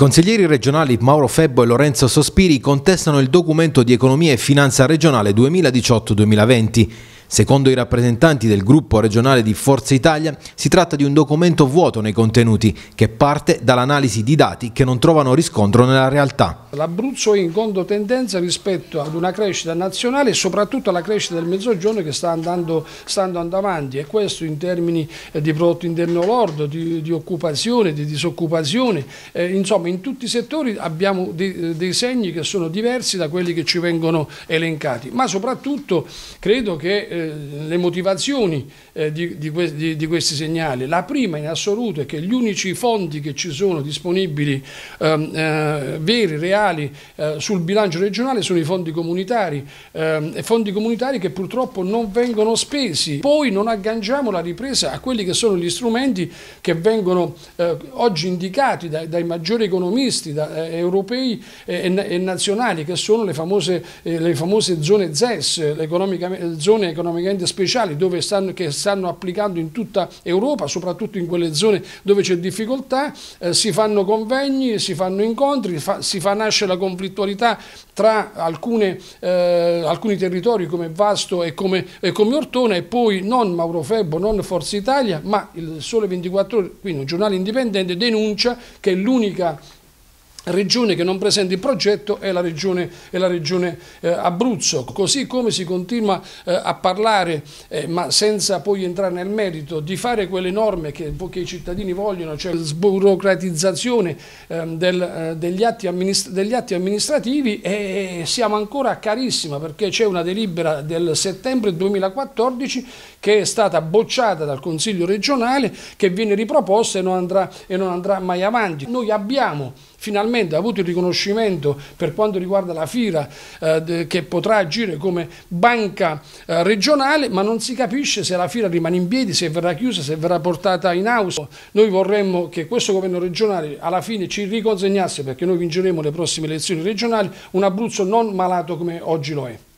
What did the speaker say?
consiglieri regionali Mauro Febbo e Lorenzo Sospiri contestano il documento di economia e finanza regionale 2018-2020. Secondo i rappresentanti del gruppo regionale di Forza Italia si tratta di un documento vuoto nei contenuti che parte dall'analisi di dati che non trovano riscontro nella realtà. L'Abruzzo è in controtendenza rispetto ad una crescita nazionale e soprattutto alla crescita del Mezzogiorno che sta andando, sta andando avanti e questo in termini eh, di prodotto interno lordo, di, di occupazione, di disoccupazione, eh, insomma in tutti i settori abbiamo dei, eh, dei segni che sono diversi da quelli che ci vengono elencati, ma soprattutto credo che eh, le motivazioni eh, di, di, que di, di, questi segnali, la prima in assoluto è che gli unici fondi che ci sono disponibili ehm, eh, veri, reali, reali eh, sul bilancio regionale sono i fondi comunitari, eh, fondi comunitari che purtroppo non vengono spesi. Poi non agganciamo la ripresa a quelli che sono gli strumenti che vengono eh, oggi indicati da, dai maggiori economisti da, eh, europei e, e, nazionali, che sono le famose, eh, le famose zone ZES, le zone economicamente speciali, stanno, che stanno applicando in tutta Europa, soprattutto in quelle zone dove c'è difficoltà, eh, si fanno convegni, si fanno incontri, fa, si fa nascere nasce la conflittualità tra alcune, eh, alcuni territori come Vasto e come, e come, Ortona e poi non Mauro Febbo, non Forza Italia, ma il Sole 24 Ore, quindi un giornale indipendente, denuncia che l'unica regione che non presenta il progetto è la regione, è la regione eh, Abruzzo, così come si continua eh, a parlare, eh, ma senza poi entrare nel merito, di fare quelle norme che, che i cittadini vogliono, cioè sburocratizzazione ehm, del, eh, degli, atti degli, atti amministrativi e siamo ancora a carissima perché c'è una delibera del settembre 2014 che è stata bocciata dal Consiglio regionale che viene riproposta e non andrà, e non andrà mai avanti. Noi abbiamo finalmente finalmente ha avuto il riconoscimento per quanto riguarda la FIRA eh, che potrà agire come banca eh, regionale, ma non si capisce se la FIRA rimane in piedi, se verrà chiusa, se verrà portata in house. Noi vorremmo che questo governo regionale alla fine ci riconsegnasse, perché noi vinceremo le prossime elezioni regionali, un Abruzzo non malato come oggi lo è.